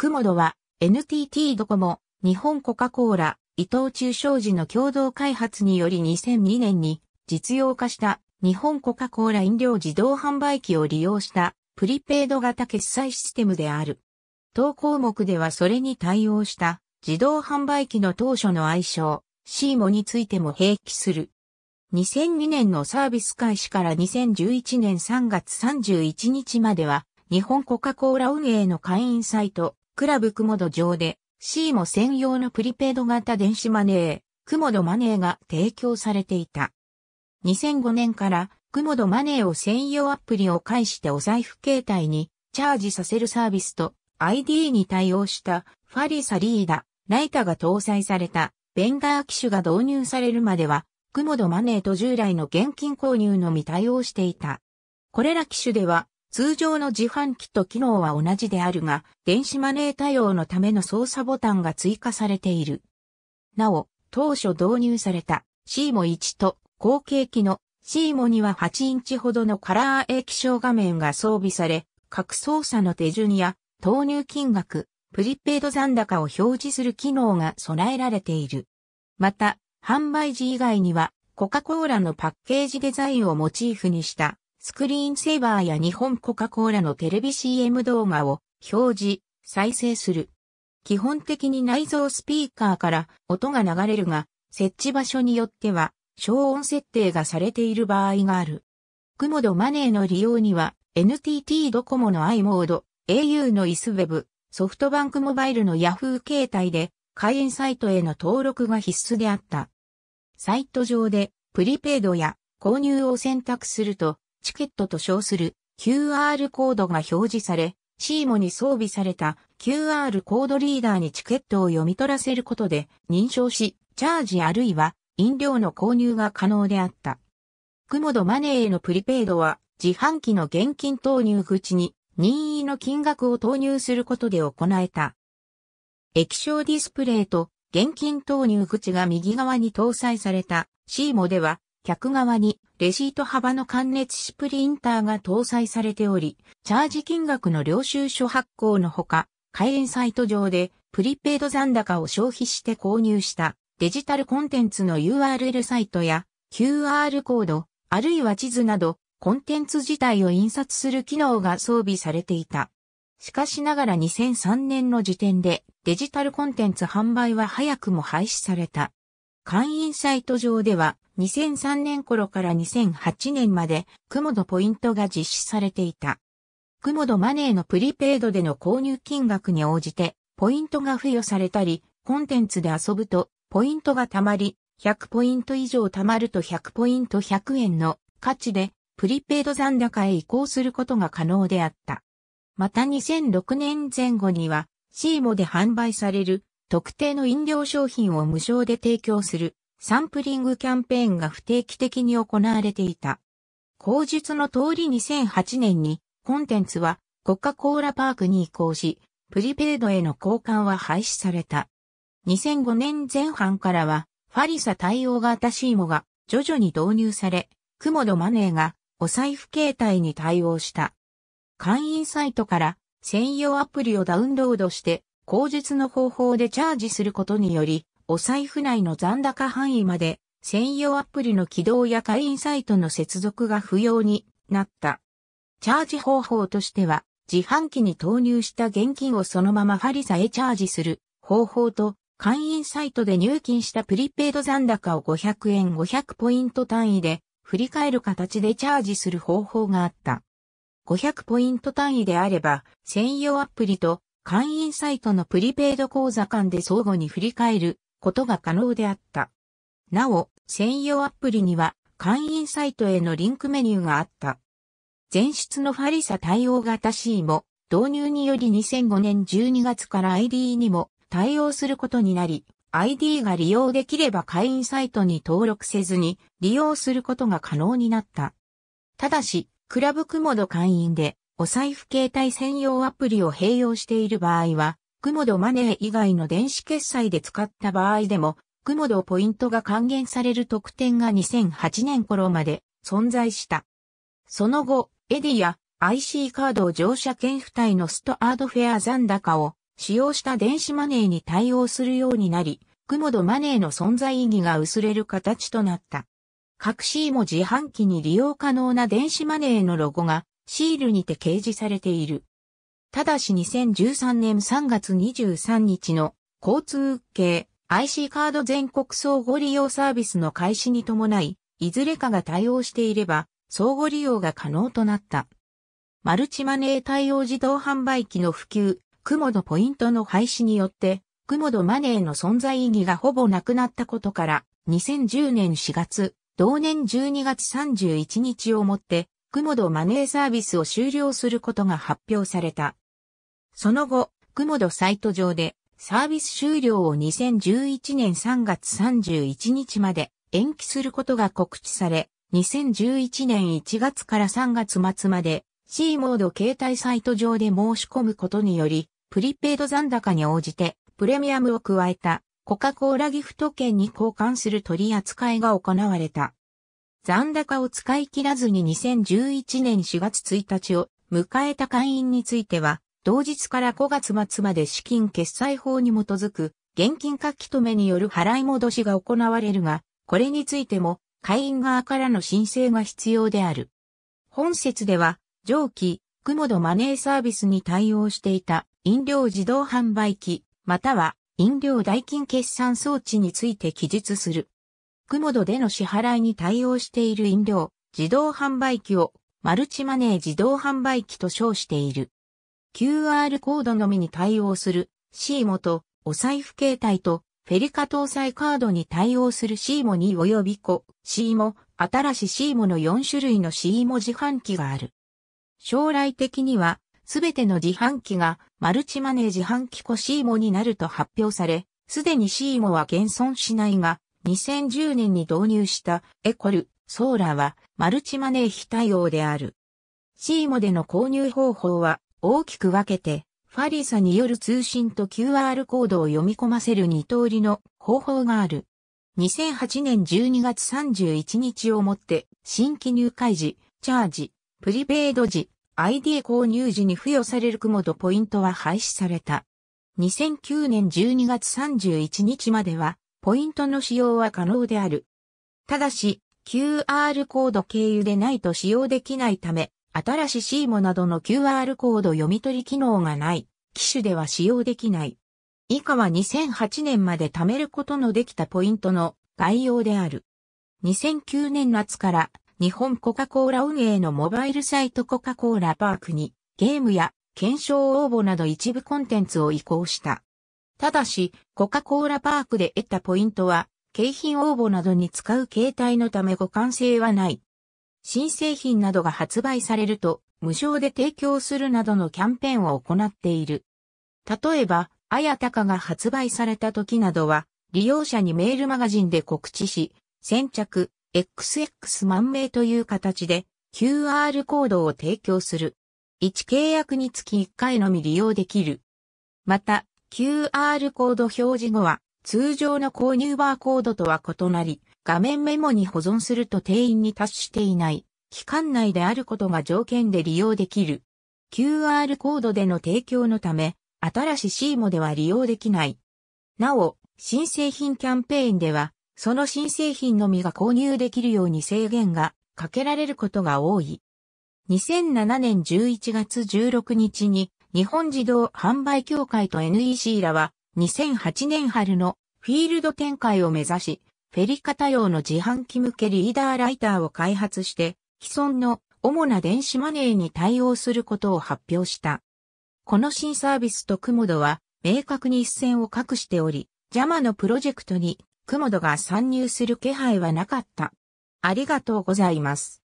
クモドは NTT ドコモ、日本コカ・コーラ、伊藤忠商事の共同開発により2002年に実用化した日本コカ・コーラ飲料自動販売機を利用したプリペイド型決済システムである。当項目ではそれに対応した自動販売機の当初の愛称、シーモについても併記する。2002年のサービス開始から2011年3月31日までは日本コカ・コーラ運営の会員サイトクラブクモド上で、シーモ専用のプリペイド型電子マネー、クモドマネーが提供されていた。2005年から、クモドマネーを専用アプリを介してお財布形態にチャージさせるサービスと ID に対応したファリサリーダ、ライタが搭載されたベンダー機種が導入されるまでは、クモドマネーと従来の現金購入のみ対応していた。これら機種では、通常の自販機と機能は同じであるが、電子マネー対応のための操作ボタンが追加されている。なお、当初導入された C o 1と後継機の C o 2は8インチほどのカラー液晶画面が装備され、各操作の手順や投入金額、プリペイド残高を表示する機能が備えられている。また、販売時以外にはコカ・コーラのパッケージデザインをモチーフにしたスクリーンセーバーや日本コカ・コーラのテレビ CM 動画を表示、再生する。基本的に内蔵スピーカーから音が流れるが、設置場所によっては消音設定がされている場合がある。クモドマネーの利用には NTT ドコモの i モード、au の isweb、ソフトバンクモバイルの Yahoo 携帯で会員サイトへの登録が必須であった。サイト上でプリペイドや購入を選択するとチケットと称する QR コードが表示され、シーモに装備された QR コードリーダーにチケットを読み取らせることで認証し、チャージあるいは飲料の購入が可能であった。クモドマネーへのプリペイドは自販機の現金投入口に任意の金額を投入することで行えた。液晶ディスプレイと現金投入口が右側に搭載された C モでは客側にレシート幅の関熱紙プリンターが搭載されており、チャージ金額の領収書発行のほか、会員サイト上でプリペイド残高を消費して購入したデジタルコンテンツの URL サイトや QR コード、あるいは地図などコンテンツ自体を印刷する機能が装備されていた。しかしながら2003年の時点でデジタルコンテンツ販売は早くも廃止された。会員サイト上では2003年頃から2008年までクモポイントが実施されていた。クモマネーのプリペイドでの購入金額に応じてポイントが付与されたり、コンテンツで遊ぶとポイントが貯まり、100ポイント以上貯まると100ポイント100円の価値でプリペイド残高へ移行することが可能であった。また2006年前後には C モで販売される特定の飲料商品を無償で提供するサンプリングキャンペーンが不定期的に行われていた。口述の通り2008年にコンテンツはコカ・コーラパークに移行し、プリペイドへの交換は廃止された。2005年前半からはファリサ対応型シーモが徐々に導入され、クモドマネーがお財布携帯に対応した。会員サイトから専用アプリをダウンロードして口述の方法でチャージすることにより、お財布内の残高範囲まで専用アプリの起動や会員サイトの接続が不要になった。チャージ方法としては、自販機に投入した現金をそのままファリサへチャージする方法と、会員サイトで入金したプリペイド残高を500円500ポイント単位で振り返る形でチャージする方法があった。500ポイント単位であれば、専用アプリと会員サイトのプリペイド口座間で相互に振り返ることが可能であった。なお、専用アプリには会員サイトへのリンクメニューがあった。前出のファリサ対応型 C も導入により2005年12月から ID にも対応することになり、ID が利用できれば会員サイトに登録せずに利用することが可能になった。ただし、クラブクモド会員でお財布携帯専用アプリを併用している場合は、クモドマネー以外の電子決済で使った場合でも、クモドポイントが還元される特典が2008年頃まで存在した。その後、エディや IC カードを乗車券付帯のストアードフェア残高を使用した電子マネーに対応するようになり、クモドマネーの存在意義が薄れる形となった。各 C も自販機に利用可能な電子マネーのロゴがシールにて掲示されている。ただし2013年3月23日の交通系 IC カード全国相互利用サービスの開始に伴い、いずれかが対応していれば相互利用が可能となった。マルチマネー対応自動販売機の普及、クモドポイントの廃止によって、クモドマネーの存在意義がほぼなくなったことから、2010年4月、同年12月31日をもって、クモドマネーサービスを終了することが発表された。その後、クモドサイト上でサービス終了を2011年3月31日まで延期することが告知され、2011年1月から3月末まで C モード携帯サイト上で申し込むことにより、プリペイド残高に応じてプレミアムを加えたコカ・コーラギフト券に交換する取り扱いが行われた。残高を使い切らずに2011年4月1日を迎えた会員については、同日から5月末まで資金決済法に基づく、現金書き留めによる払い戻しが行われるが、これについても会員側からの申請が必要である。本節では、上記、クモドマネーサービスに対応していた飲料自動販売機、または飲料代金決算装置について記述する。福度での支払いに対応している飲料、自動販売機をマルチマネー自動販売機と称している。QR コードのみに対応するシーモとお財布携帯とフェリカ搭載カードに対応するシーモに及び子シーモ、新しいシーモの4種類のシーモ自販機がある。将来的にはすべての自販機がマルチマネー自販機子シーモになると発表され、すでにシーモは現存しないが、2010年に導入したエコル、ソーラーはマルチマネー非対応である。シーモでの購入方法は大きく分けて、ファリーサによる通信と QR コードを読み込ませる二通りの方法がある。2008年12月31日をもって、新規入会時、チャージ、プリペイド時、ID 購入時に付与されるクモとポイントは廃止された。2009年12月31日までは、ポイントの使用は可能である。ただし、QR コード経由でないと使用できないため、新しいシー m o などの QR コード読み取り機能がない機種では使用できない。以下は2008年まで貯めることのできたポイントの概要である。2009年夏から日本コカ・コーラ運営のモバイルサイトコカ・コーラパークにゲームや検証応募など一部コンテンツを移行した。ただし、コカ・コーラパークで得たポイントは、景品応募などに使う携帯のため互換性はない。新製品などが発売されると、無償で提供するなどのキャンペーンを行っている。例えば、あやたかが発売された時などは、利用者にメールマガジンで告知し、先着、XX 万名という形で、QR コードを提供する。1契約につき1回のみ利用できる。また、QR コード表示後は、通常の購入バーコードとは異なり、画面メモに保存すると定員に達していない、期間内であることが条件で利用できる。QR コードでの提供のため、新しい C モでは利用できない。なお、新製品キャンペーンでは、その新製品のみが購入できるように制限がかけられることが多い。2007年11月16日に日本自動販売協会と NEC らは2008年春のフィールド展開を目指し、フェリカ対応の自販機向けリーダーライターを開発して、既存の主な電子マネーに対応することを発表した。この新サービスとクモドは明確に一線を画しており、ジャマのプロジェクトにクモドが参入する気配はなかった。ありがとうございます。